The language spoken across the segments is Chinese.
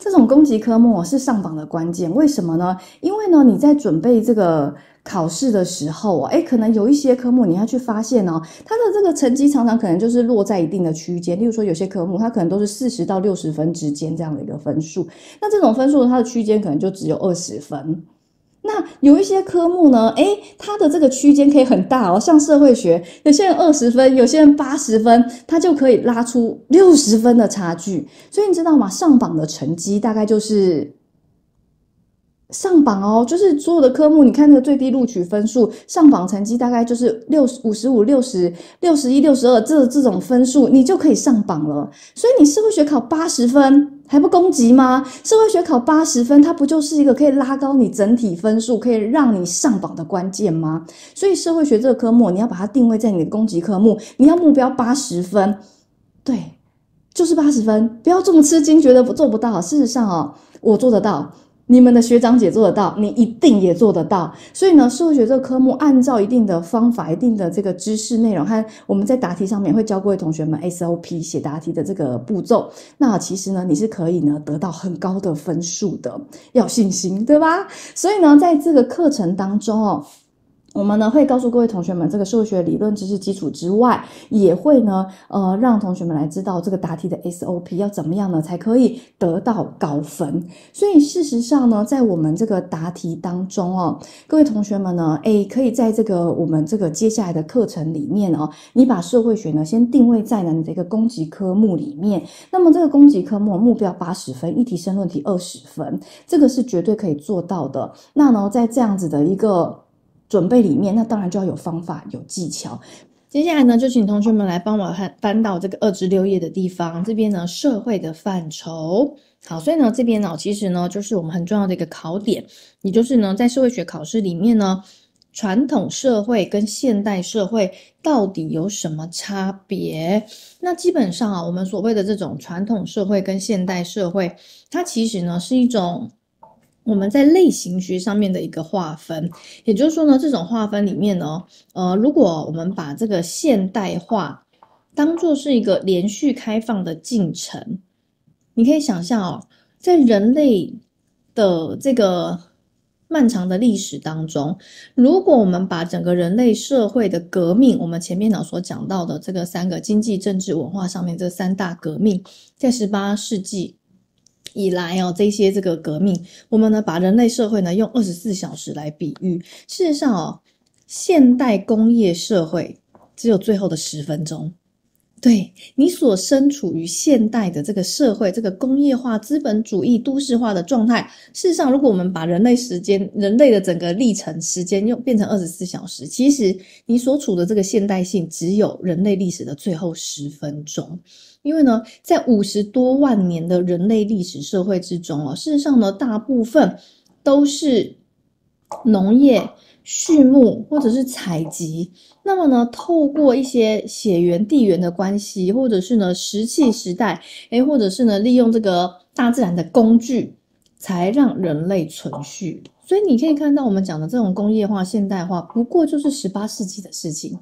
这种攻击科目是上榜的关键，为什么呢？因为呢，你在准备这个考试的时候，啊，哎，可能有一些科目你要去发现哦，它的这个成绩常常可能就是落在一定的区间，例如说有些科目它可能都是四十到六十分之间这样的一个分数，那这种分数它的区间可能就只有二十分。那有一些科目呢，诶，它的这个区间可以很大哦，像社会学，有些人二十分，有些人八十分，它就可以拉出六十分的差距。所以你知道吗？上榜的成绩大概就是。上榜哦，就是所有的科目，你看那个最低录取分数，上榜成绩大概就是六十五、十五、六十六、十一、六十二这这种分数，你就可以上榜了。所以，你社会学考八十分还不攻击吗？社会学考八十分，它不就是一个可以拉高你整体分数，可以让你上榜的关键吗？所以，社会学这个科目，你要把它定位在你的攻击科目，你要目标八十分，对，就是八十分，不要这么吃惊，觉得不做不到。事实上哦，我做得到。你们的学长姐做得到，你一定也做得到。所以呢，数学这个科目，按照一定的方法、一定的这个知识内容，看我们在答题上面会教各位同学们 SOP 写答题的这个步骤。那其实呢，你是可以呢得到很高的分数的，要信心，对吧？所以呢，在这个课程当中哦。我们呢会告诉各位同学们，这个社会学理论知识基础之外，也会呢，呃，让同学们来知道这个答题的 SOP 要怎么样呢，才可以得到高分。所以事实上呢，在我们这个答题当中哦，各位同学们呢，哎，可以在这个我们这个接下来的课程里面哦，你把社会学呢先定位在呢你的一个公基科目里面。那么这个公基科目目标八十分，一题申论题二十分，这个是绝对可以做到的。那呢，在这样子的一个准备里面，那当然就要有方法、有技巧。接下来呢，就请同学们来帮我翻翻到这个二至六页的地方。这边呢，社会的范畴。好，所以呢，这边呢，其实呢，就是我们很重要的一个考点，也就是呢，在社会学考试里面呢，传统社会跟现代社会到底有什么差别？那基本上啊，我们所谓的这种传统社会跟现代社会，它其实呢是一种。我们在类型学上面的一个划分，也就是说呢，这种划分里面呢，呃，如果我们把这个现代化当做是一个连续开放的进程，你可以想象哦，在人类的这个漫长的历史当中，如果我们把整个人类社会的革命，我们前面呢所讲到的这个三个经济、政治、文化上面这三大革命，在十八世纪。以来哦，这些这个革命，我们呢把人类社会呢用二十四小时来比喻。事实上哦，现代工业社会只有最后的十分钟。对你所身处于现代的这个社会，这个工业化、资本主义、都市化的状态，事实上，如果我们把人类时间、人类的整个历程时间用变成二十四小时，其实你所处的这个现代性只有人类历史的最后十分钟。因为呢，在五十多万年的人类历史社会之中啊，事实上呢，大部分都是农业、畜牧或者是采集。那么呢，透过一些血缘、地缘的关系，或者是呢石器时代，哎，或者是呢利用这个大自然的工具，才让人类存续。所以你可以看到，我们讲的这种工业化、现代化，不过就是十八世纪的事情，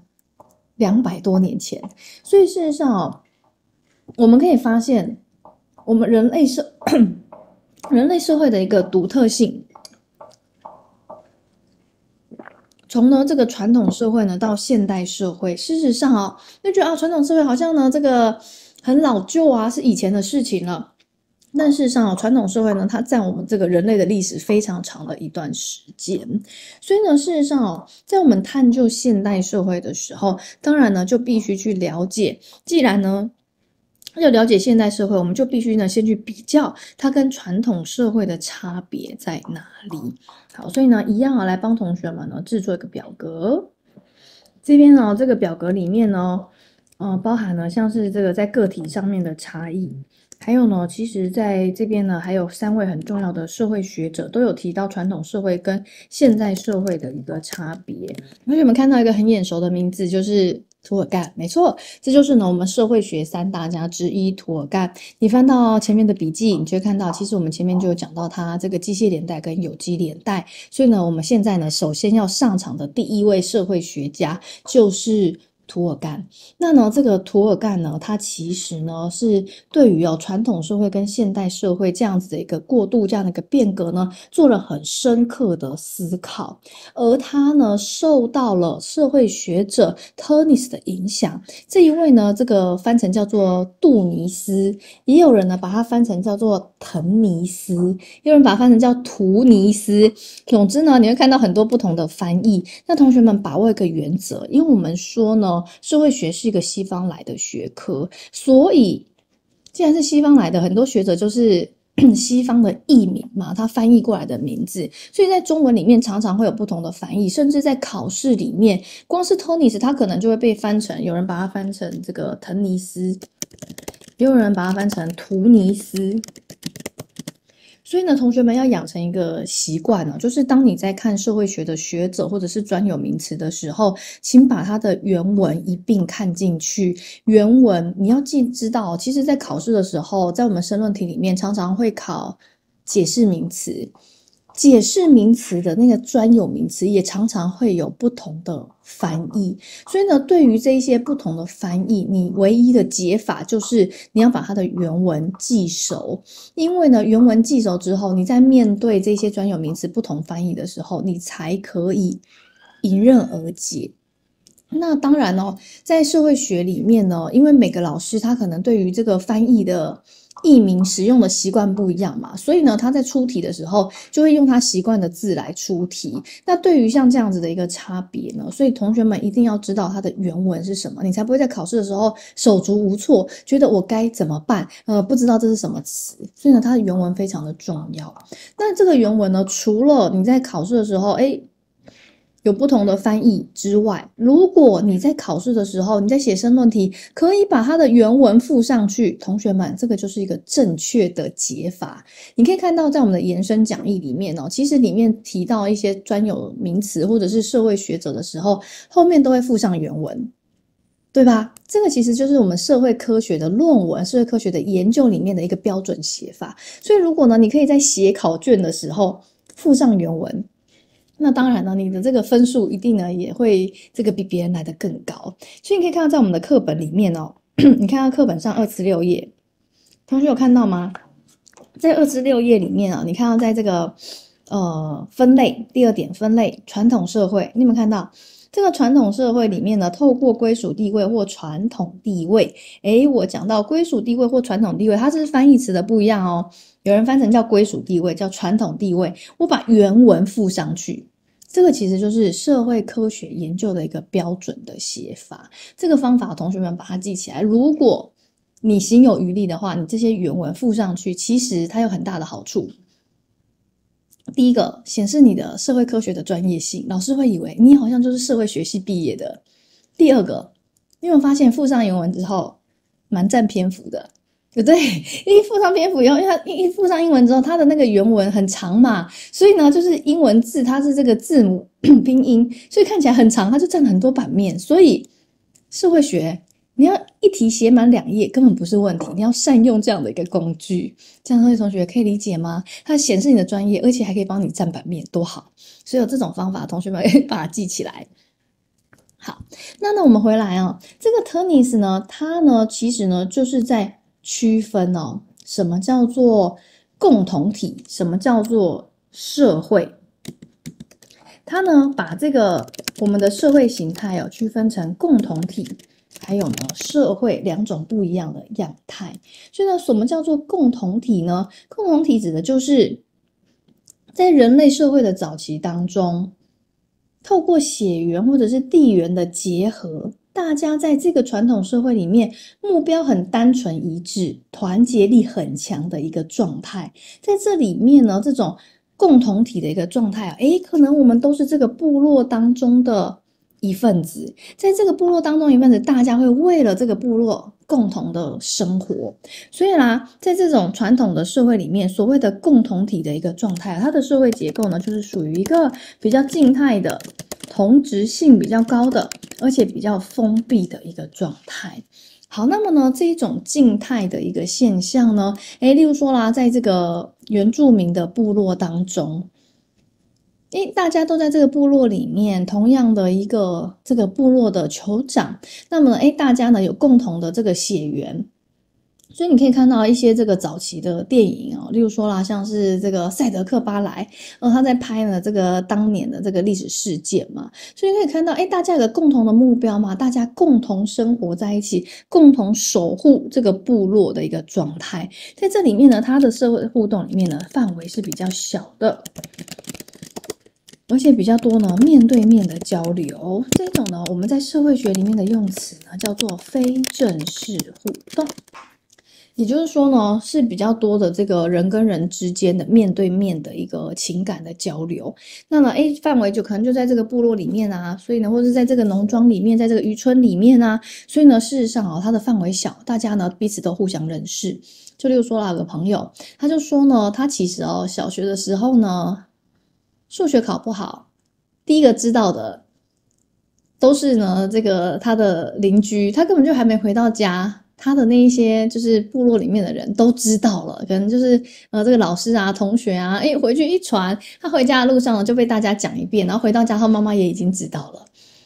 两百多年前。所以事实上哦，我们可以发现，我们人类社 人类社会的一个独特性。从呢这个传统社会呢到现代社会，事实上哦，就觉得啊传统社会好像呢这个很老旧啊，是以前的事情了。但事实上哦，传统社会呢它占我们这个人类的历史非常长的一段时间，所以呢事实上哦，在我们探究现代社会的时候，当然呢就必须去了解，既然呢。要了解现代社会，我们就必须呢先去比较它跟传统社会的差别在哪里。好，所以呢一样啊，来帮同学们呢制作一个表格。这边呢这个表格里面呢，嗯，包含了像是这个在个体上面的差异，还有呢，其实在这边呢还有三位很重要的社会学者都有提到传统社会跟现代社会的一个差别。同学们看到一个很眼熟的名字，就是。涂尔干，没错，这就是呢我们社会学三大家之一涂尔干。你翻到前面的笔记，你就会看到，其实我们前面就有讲到他这个机械连带跟有机连带。所以呢，我们现在呢，首先要上场的第一位社会学家就是。图尔干，那呢？这个图尔干呢，它其实呢是对于哦传统社会跟现代社会这样子的一个过渡，这样的一个变革呢，做了很深刻的思考。而他呢，受到了社会学者 t 尼 r n i s 的影响。这一位呢，这个翻成叫做杜尼斯，也有人呢把它翻成叫做滕尼斯，也有人把它翻成叫图尼斯。总之呢，你会看到很多不同的翻译。那同学们把握一个原则，因为我们说呢。社会学是一个西方来的学科，所以既然是西方来的，很多学者就是 西方的译名嘛，他翻译过来的名字，所以在中文里面常常会有不同的翻译，甚至在考试里面，光是托尼斯他可能就会被翻成，有人把它翻成这个腾尼斯，也有人把它翻成图尼斯。所以呢，同学们要养成一个习惯呢，就是当你在看社会学的学者或者是专有名词的时候，请把它的原文一并看进去。原文你要记知道，其实在考试的时候，在我们申论题里面常常会考解释名词。解释名词的那个专有名词也常常会有不同的翻译，所以呢，对于这些不同的翻译，你唯一的解法就是你要把它的原文记熟，因为呢，原文记熟之后，你在面对这些专有名词不同翻译的时候，你才可以迎刃而解。那当然哦，在社会学里面呢，因为每个老师他可能对于这个翻译的。译名使用的习惯不一样嘛，所以呢，他在出题的时候就会用他习惯的字来出题。那对于像这样子的一个差别呢，所以同学们一定要知道它的原文是什么，你才不会在考试的时候手足无措，觉得我该怎么办？呃，不知道这是什么词。所以呢，它的原文非常的重要。那这个原文呢，除了你在考试的时候，哎。有不同的翻译之外，如果你在考试的时候，你在写申论题，可以把它的原文附上去。同学们，这个就是一个正确的解法。你可以看到，在我们的延伸讲义里面哦，其实里面提到一些专有名词或者是社会学者的时候，后面都会附上原文，对吧？这个其实就是我们社会科学的论文、社会科学的研究里面的一个标准写法。所以，如果呢，你可以在写考卷的时候附上原文。那当然呢，你的这个分数一定呢也会这个比别人来的更高，所以你可以看到在我们的课本里面哦，你看到课本上二十六页，同学有看到吗？在二十六页里面啊，你看到在这个，呃，分类第二点分类传统社会，你有没有看到？这个传统社会里面呢，透过归属地位或传统地位，诶，我讲到归属地位或传统地位，它是翻译词的不一样哦。有人翻成叫归属地位，叫传统地位。我把原文附上去，这个其实就是社会科学研究的一个标准的写法。这个方法同学们把它记起来，如果你心有余力的话，你这些原文附上去，其实它有很大的好处。第一个显示你的社会科学的专业性，老师会以为你好像就是社会学系毕业的。第二个，你有发现附上原文之后蛮占篇幅的，对不对？一附上篇幅，因为它因为附上英文之后，它的那个原文很长嘛，所以呢，就是英文字它是这个字母拼音，所以看起来很长，它就占了很多版面，所以社会学。你要一题写满两页，根本不是问题。你要善用这样的一个工具，这样各位同学可以理解吗？它显示你的专业，而且还可以帮你占版面，多好！所以有这种方法，同学们可以把它记起来。好，那那我们回来啊，这个 t e n n i s 呢，它呢其实呢就是在区分哦，什么叫做共同体，什么叫做社会。它呢把这个我们的社会形态哦区分成共同体。还有呢，社会两种不一样的样态。所以呢，什么叫做共同体呢？共同体指的就是在人类社会的早期当中，透过血缘或者是地缘的结合，大家在这个传统社会里面，目标很单纯一致，团结力很强的一个状态。在这里面呢，这种共同体的一个状态啊，诶，可能我们都是这个部落当中的。一份子，在这个部落当中，一份子，大家会为了这个部落共同的生活。所以啦，在这种传统的社会里面，所谓的共同体的一个状态，它的社会结构呢，就是属于一个比较静态的、同质性比较高的，而且比较封闭的一个状态。好，那么呢，这一种静态的一个现象呢，诶，例如说啦，在这个原住民的部落当中。诶，大家都在这个部落里面，同样的一个这个部落的酋长，那么哎，大家呢有共同的这个血缘，所以你可以看到一些这个早期的电影哦，例如说啦，像是这个《赛德克·巴莱》，呃，他在拍呢这个当年的这个历史事件嘛，所以你可以看到，哎，大家有个共同的目标嘛，大家共同生活在一起，共同守护这个部落的一个状态，在这里面呢，他的社会互动里面呢，范围是比较小的。而且比较多呢，面对面的交流这种呢，我们在社会学里面的用词呢叫做非正式互动，也就是说呢，是比较多的这个人跟人之间的面对面的一个情感的交流。那么 A 范围就可能就在这个部落里面啊，所以呢，或者在这个农庄里面，在这个渔村里面啊，所以呢，事实上啊，它的范围小，大家呢彼此都互相认识。就例如说啦，有个朋友他就说呢，他其实哦，小学的时候呢。数学考不好，第一个知道的都是呢，这个他的邻居，他根本就还没回到家，他的那一些就是部落里面的人都知道了，可能就是呃，这个老师啊，同学啊，哎，回去一传，他回家的路上就被大家讲一遍，然后回到家后，妈妈也已经知道了，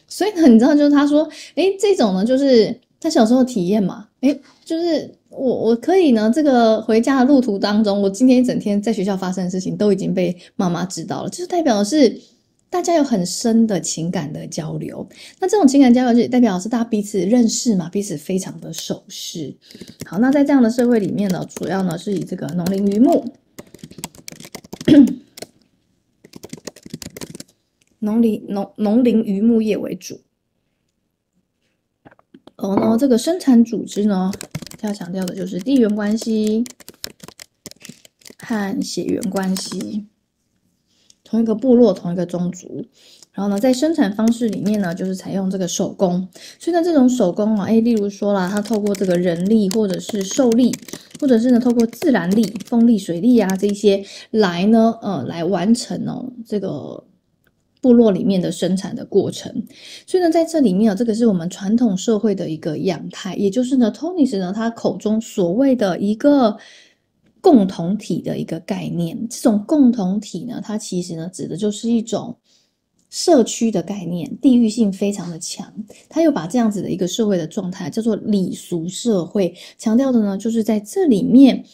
所以呢，你知道，就是他说，哎，这种呢，就是他小时候体验嘛，哎，就是。我我可以呢，这个回家的路途当中，我今天一整天在学校发生的事情都已经被妈妈知道了，就是代表是大家有很深的情感的交流。那这种情感交流就代表是大家彼此认识嘛，彼此非常的熟识。好，那在这样的社会里面呢，主要呢是以这个农林渔牧、农林农农林渔牧业为主。然后呢，这个生产组织呢？要强调的就是地缘关系和血缘关系，同一个部落、同一个宗族。然后呢，在生产方式里面呢，就是采用这个手工。所以呢，这种手工啊，哎，例如说了，它透过这个人力或者是兽力，或者是呢，透过自然力、风力、水力啊这些来呢，呃，来完成哦这个。部落里面的生产的过程，所以呢，在这里面啊，这个是我们传统社会的一个样态，也就是呢 t o n y 呢，他口中所谓的一个共同体的一个概念，这种共同体呢，它其实呢，指的就是一种社区的概念，地域性非常的强。他又把这样子的一个社会的状态叫做礼俗社会，强调的呢，就是在这里面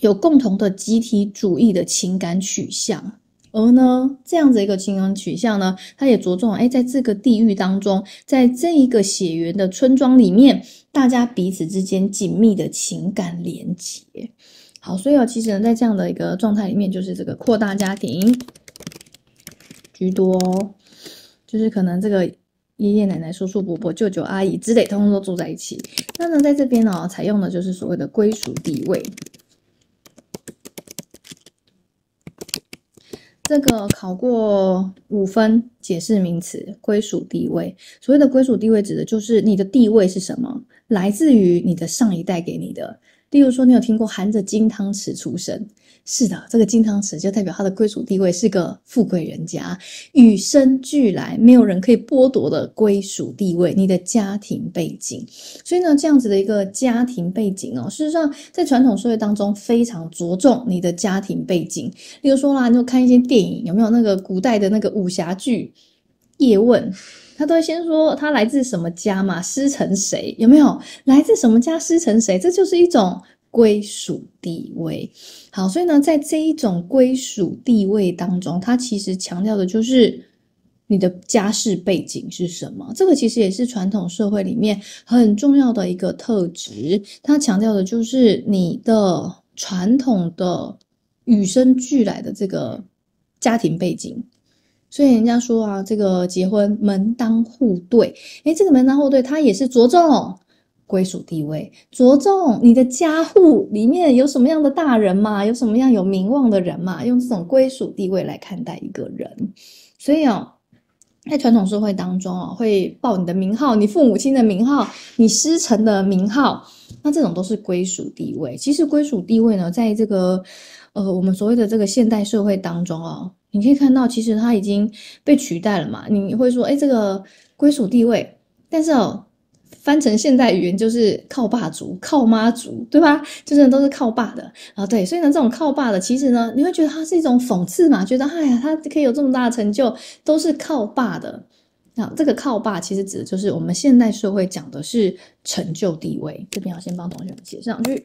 有共同的集体主义的情感取向。而呢，这样子一个情感取向呢，它也着重哎，在这个地域当中，在这一个血缘的村庄里面，大家彼此之间紧密的情感连接。好，所以哦，其实呢，在这样的一个状态里面，就是这个扩大家庭居多，就是可能这个爷爷奶奶、叔叔伯伯、舅舅阿姨之类，通通都住在一起。那呢，在这边哦，采用的就是所谓的归属地位。这个考过五分，解释名词归属地位。所谓的归属地位，指的就是你的地位是什么，来自于你的上一代给你的。例如说，你有听过“含着金汤匙出生”。是的，这个金汤匙就代表他的归属地位是一个富贵人家，与生俱来，没有人可以剥夺的归属地位。你的家庭背景，所以呢，这样子的一个家庭背景哦，事实上在传统社会当中非常着重你的家庭背景。例如说啦，你就看一些电影，有没有那个古代的那个武侠剧？叶问，他都先说他来自什么家嘛，师承谁，有没有？来自什么家，师承谁？这就是一种。归属地位，好，所以呢，在这一种归属地位当中，它其实强调的就是你的家世背景是什么。这个其实也是传统社会里面很重要的一个特质。它强调的就是你的传统的与生俱来的这个家庭背景。所以人家说啊，这个结婚门当户对，诶，这个门当户对，它也是着重。归属地位，着重你的家户里面有什么样的大人嘛，有什么样有名望的人嘛，用这种归属地位来看待一个人。所以哦，在传统社会当中哦，会报你的名号，你父母亲的名号，你师承的名号，那这种都是归属地位。其实归属地位呢，在这个呃我们所谓的这个现代社会当中哦，你可以看到其实它已经被取代了嘛。你会说，哎，这个归属地位，但是哦。翻成现代语言就是靠霸族、靠妈族，对吧？就是都是靠爸的啊，对。所以呢，这种靠爸的，其实呢，你会觉得它是一种讽刺嘛？觉得哎呀，他可以有这么大的成就，都是靠爸的。那这个靠爸其实指的就是我们现代社会讲的是成就地位。这边要先帮同学们写上去。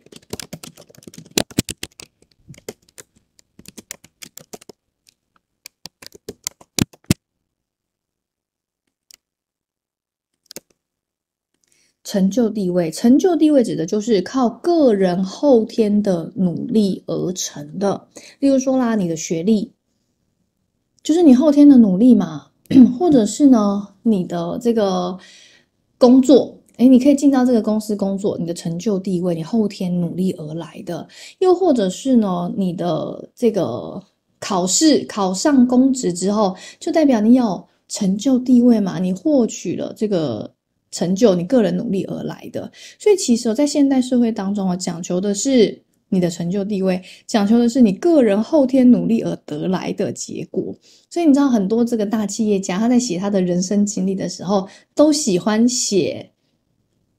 成就地位，成就地位指的就是靠个人后天的努力而成的。例如说啦，你的学历，就是你后天的努力嘛，或者是呢，你的这个工作，诶，你可以进到这个公司工作，你的成就地位，你后天努力而来的。又或者是呢，你的这个考试考上公职之后，就代表你有成就地位嘛，你获取了这个。成就你个人努力而来的，所以其实，在现代社会当中啊，讲求的是你的成就地位，讲求的是你个人后天努力而得来的结果。所以你知道很多这个大企业家，他在写他的人生经历的时候，都喜欢写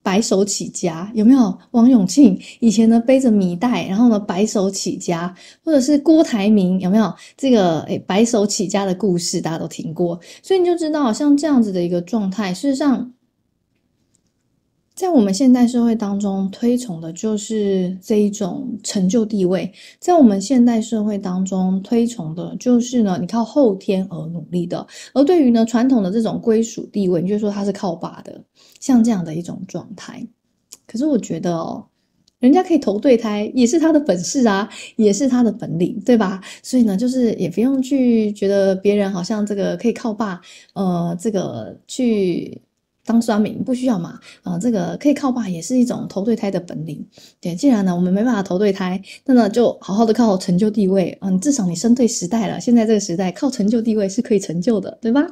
白手起家，有没有？王永庆以前呢背着米袋，然后呢白手起家，或者是郭台铭有没有这个哎白手起家的故事，大家都听过。所以你就知道，像这样子的一个状态，事实上。在我们现代社会当中推崇的就是这一种成就地位，在我们现代社会当中推崇的就是呢，你靠后天而努力的，而对于呢传统的这种归属地位，你就说他是靠爸的，像这样的一种状态。可是我觉得哦，人家可以投对胎，也是他的本事啊，也是他的本领，对吧？所以呢，就是也不用去觉得别人好像这个可以靠爸，呃，这个去。当酸民不需要嘛？啊，这个可以靠爸也是一种投对胎的本领。对，既然呢我们没办法投对胎，那呢就好好的靠成就地位嗯，至少你生对时代了。现在这个时代靠成就地位是可以成就的，对吧？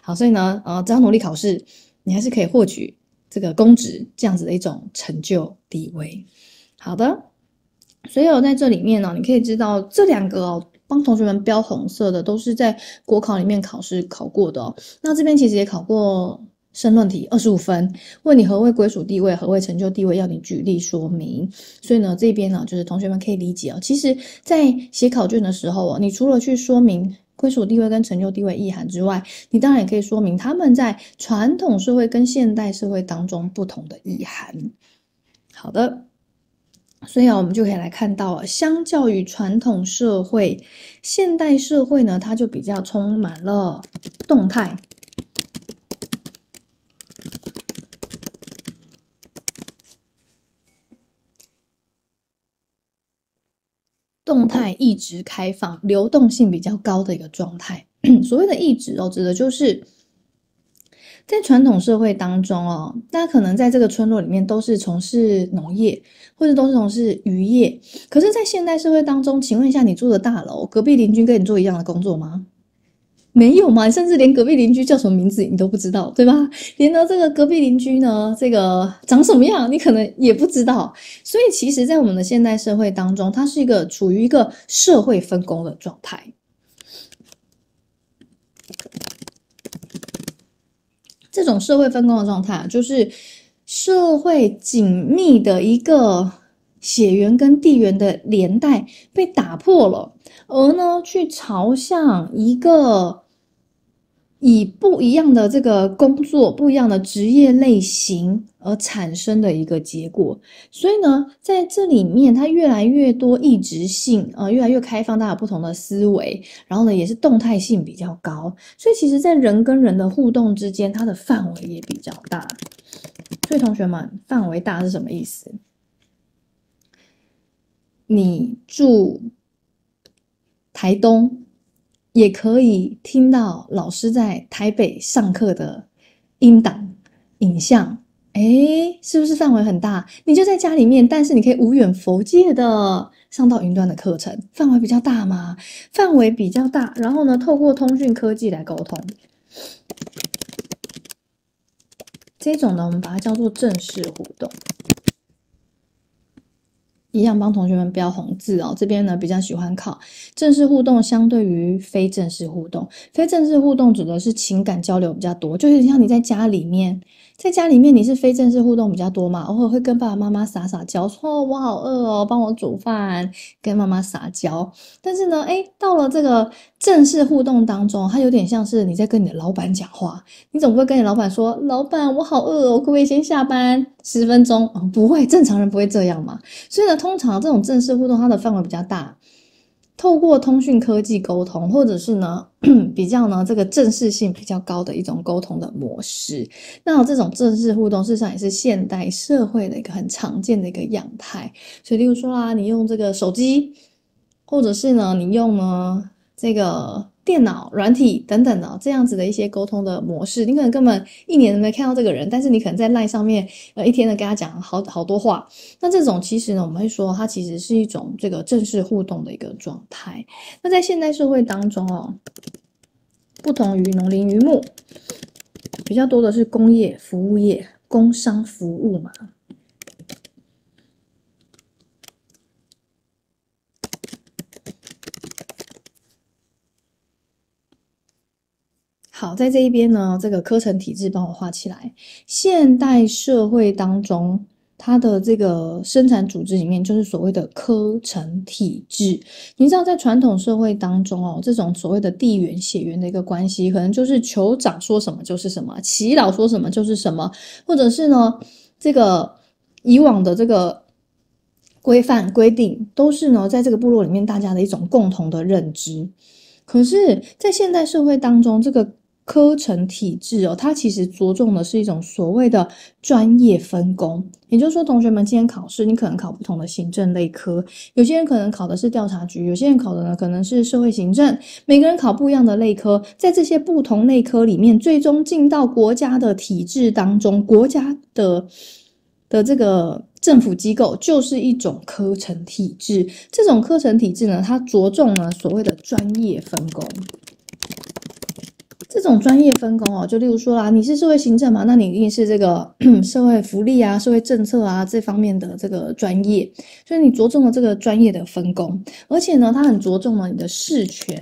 好，所以呢，呃，只要努力考试，你还是可以获取这个公职这样子的一种成就地位。好的，所以我在这里面呢，你可以知道这两个哦，帮同学们标红色的都是在国考里面考试考过的哦。那这边其实也考过。申论题二十五分，问你何谓归属地位，何谓成就地位，要你举例说明。所以呢，这边呢，就是同学们可以理解哦。其实，在写考卷的时候啊，你除了去说明归属地位跟成就地位意涵之外，你当然也可以说明他们在传统社会跟现代社会当中不同的意涵。好的，所以啊，我们就可以来看到，啊，相较于传统社会，现代社会呢，它就比较充满了动态。动态一直开放，流动性比较高的一个状态。所谓的“一直”哦，指的就是在传统社会当中哦，大家可能在这个村落里面都是从事农业，或者都是从事渔业。可是，在现代社会当中，请问一下，你住的大楼隔壁邻居跟你做一样的工作吗？没有嘛？你甚至连隔壁邻居叫什么名字你都不知道，对吧？连呢这个隔壁邻居呢，这个长什么样你可能也不知道。所以其实，在我们的现代社会当中，它是一个处于一个社会分工的状态。这种社会分工的状态，就是社会紧密的一个血缘跟地缘的连带被打破了，而呢，去朝向一个。以不一样的这个工作，不一样的职业类型而产生的一个结果，所以呢，在这里面它越来越多异质性啊，越来越开放，大家不同的思维，然后呢，也是动态性比较高，所以其实在人跟人的互动之间，它的范围也比较大。所以同学们，范围大是什么意思？你住台东。也可以听到老师在台北上课的音档、影像，哎，是不是范围很大？你就在家里面，但是你可以无远佛界的上到云端的课程，范围比较大吗？范围比较大。然后呢，透过通讯科技来沟通，这种呢，我们把它叫做正式互动。一样帮同学们标红字哦。这边呢比较喜欢考正式互动，相对于非正式互动。非正式互动指的是情感交流比较多，就是像你在家里面。在家里面，你是非正式互动比较多嘛？偶尔会跟爸爸妈妈撒撒娇，说“我好饿哦，帮我煮饭”，跟妈妈撒娇。但是呢，哎，到了这个正式互动当中，它有点像是你在跟你的老板讲话。你总不会跟你老板说：“老板，我好饿，我可不可以先下班十分钟？”不会，正常人不会这样嘛。所以呢，通常这种正式互动，它的范围比较大。透过通讯科技沟通，或者是呢 比较呢这个正式性比较高的一种沟通的模式，那这种正式互动事实上也是现代社会的一个很常见的一个样态。所以，例如说啦，你用这个手机，或者是呢你用呢这个。电脑、软体等等的这样子的一些沟通的模式，你可能根本一年都没看到这个人，但是你可能在 LINE 上面呃一天的跟他讲好好多话。那这种其实呢，我们会说它其实是一种这个正式互动的一个状态。那在现代社会当中哦，不同于农林渔牧，比较多的是工业、服务业、工商服务嘛。好，在这一边呢，这个科层体制帮我画起来。现代社会当中，它的这个生产组织里面就是所谓的科层体制。你知道，在传统社会当中哦，这种所谓的地缘血缘的一个关系，可能就是酋长说什么就是什么，祈祷说什么就是什么，或者是呢，这个以往的这个规范规定，都是呢在这个部落里面大家的一种共同的认知。可是，在现代社会当中，这个。科程体制哦，它其实着重的是一种所谓的专业分工。也就是说，同学们今天考试，你可能考不同的行政类科，有些人可能考的是调查局，有些人考的呢可能是社会行政，每个人考不一样的类科。在这些不同类科里面，最终进到国家的体制当中，国家的的这个政府机构就是一种科层体制。这种科层体制呢，它着重呢所谓的专业分工。这种专业分工哦，就例如说啦，你是社会行政嘛，那你一定是这个 社会福利啊、社会政策啊这方面的这个专业，所以你着重了这个专业的分工，而且呢，它很着重了你的事权，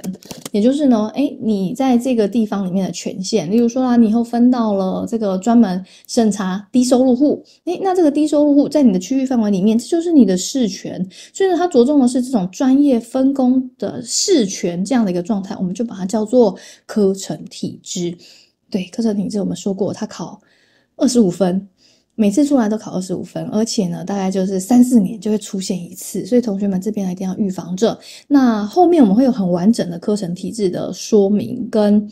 也就是呢，哎，你在这个地方里面的权限，例如说啦，你以后分到了这个专门审查低收入户，哎，那这个低收入户在你的区域范围里面，这就是你的事权，所以呢，它着重的是这种专业分工的事权这样的一个状态，我们就把它叫做科层体。体质。对课程体质我们说过，他考二十五分，每次出来都考二十五分，而且呢，大概就是三四年就会出现一次，所以同学们这边一定要预防着。那后面我们会有很完整的课程体制的说明跟。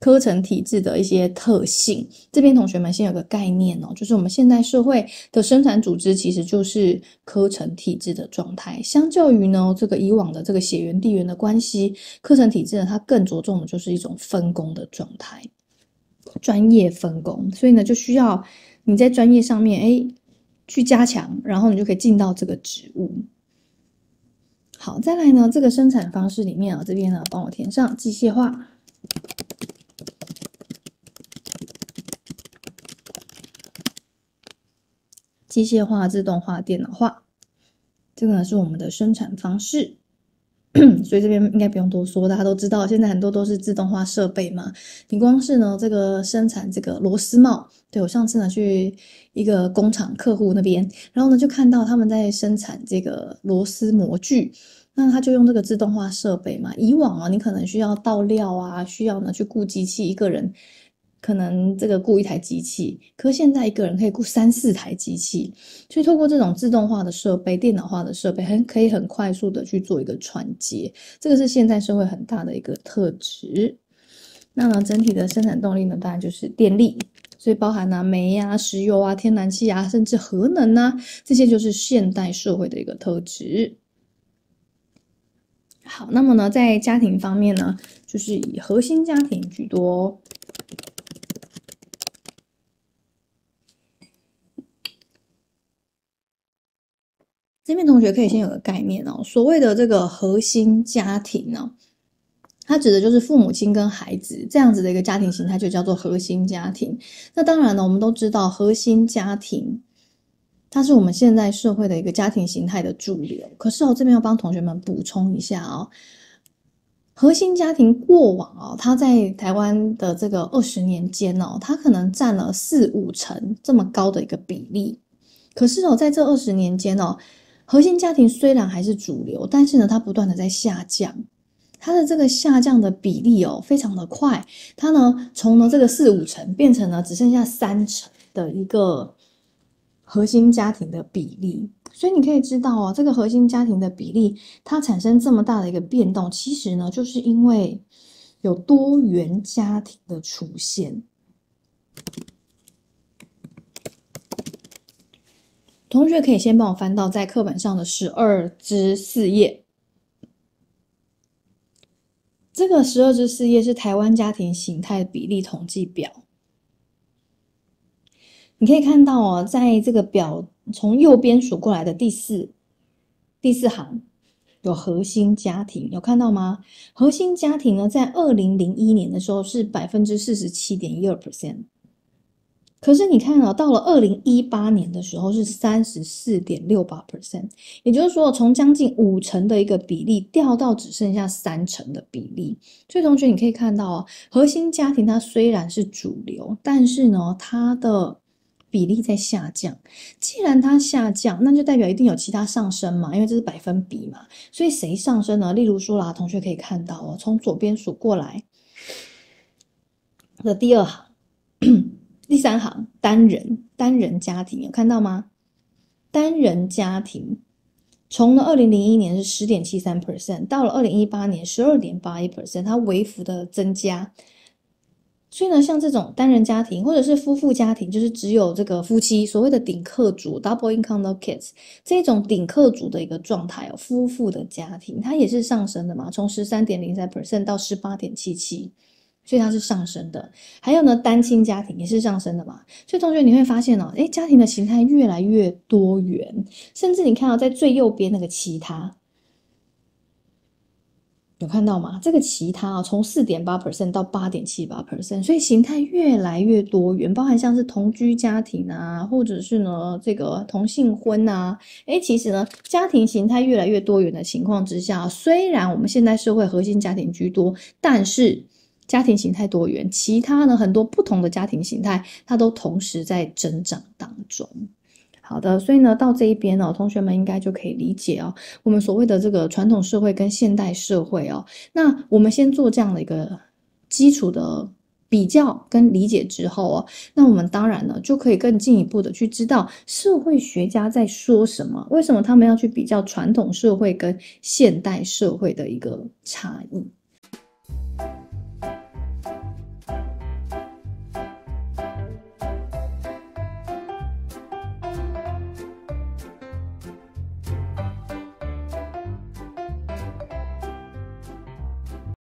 科层体制的一些特性，这边同学们先有个概念哦，就是我们现代社会的生产组织其实就是科层体制的状态。相较于呢，这个以往的这个血缘地缘的关系，科程体制呢，它更着重的就是一种分工的状态，专业分工。所以呢，就需要你在专业上面诶去加强，然后你就可以进到这个职务。好，再来呢，这个生产方式里面啊，这边呢帮我填上机械化。机械化、自动化、电脑化，这个呢是我们的生产方式。所以这边应该不用多说，大家都知道，现在很多都是自动化设备嘛。你光是呢，这个生产这个螺丝帽，对我上次呢去一个工厂客户那边，然后呢就看到他们在生产这个螺丝模具，那他就用这个自动化设备嘛。以往啊，你可能需要倒料啊，需要呢去雇机器一个人。可能这个雇一台机器，可现在一个人可以雇三四台机器，所以透过这种自动化的设备、电脑化的设备，很可以很快速的去做一个传接。这个是现代社会很大的一个特质。那整体的生产动力呢，当然就是电力，所以包含了煤啊、石油啊、天然气啊，甚至核能啊，这些就是现代社会的一个特质。好，那么呢，在家庭方面呢，就是以核心家庭居多。这边同学可以先有个概念哦。所谓的这个核心家庭呢，它指的就是父母亲跟孩子这样子的一个家庭形态，就叫做核心家庭。那当然呢，我们都知道核心家庭，它是我们现在社会的一个家庭形态的主流。可是哦，这边要帮同学们补充一下哦，核心家庭过往哦，它在台湾的这个二十年间哦，它可能占了四五成这么高的一个比例。可是哦，在这二十年间哦，核心家庭虽然还是主流，但是呢，它不断的在下降，它的这个下降的比例哦，非常的快，它呢从呢这个四五成变成了只剩下三成的一个核心家庭的比例，所以你可以知道啊，这个核心家庭的比例它产生这么大的一个变动，其实呢就是因为有多元家庭的出现。同学可以先帮我翻到在课本上的十二至四页。这个十二至四页是台湾家庭形态比例统计表。你可以看到哦，在这个表从右边数过来的第四第四行有核心家庭，有看到吗？核心家庭呢，在二零零一年的时候是百分之四十七点一二 percent。可是你看啊，到了二零一八年的时候是三十四点六八 percent，也就是说从将近五成的一个比例掉到只剩下三成的比例。所以同学，你可以看到啊，核心家庭它虽然是主流，但是呢，它的比例在下降。既然它下降，那就代表一定有其他上升嘛，因为这是百分比嘛。所以谁上升呢？例如说啦，同学可以看到哦，从左边数过来的第二行。第三行单人单人家庭有看到吗？单人家庭从了二零零一年是十点七三 percent，到了二零一八年十二点八一 percent，它微幅的增加。所以呢，像这种单人家庭或者是夫妇家庭，就是只有这个夫妻所谓的顶客组 （double income no kids） 这种顶客组的一个状态哦，夫妇的家庭它也是上升的嘛，从十三点零三 percent 到十八点七七。所以它是上升的，还有呢，单亲家庭也是上升的嘛。所以同学你会发现哦，诶，家庭的形态越来越多元，甚至你看到在最右边那个其他，有看到吗？这个其他啊，从四点八 percent 到八点七八 percent，所以形态越来越多元，包含像是同居家庭啊，或者是呢这个同性婚啊。诶，其实呢，家庭形态越来越多元的情况之下，虽然我们现在社会核心家庭居多，但是。家庭形态多元，其他呢很多不同的家庭形态，它都同时在增长当中。好的，所以呢到这一边呢，同学们应该就可以理解哦，我们所谓的这个传统社会跟现代社会哦。那我们先做这样的一个基础的比较跟理解之后哦，那我们当然呢就可以更进一步的去知道社会学家在说什么，为什么他们要去比较传统社会跟现代社会的一个差异。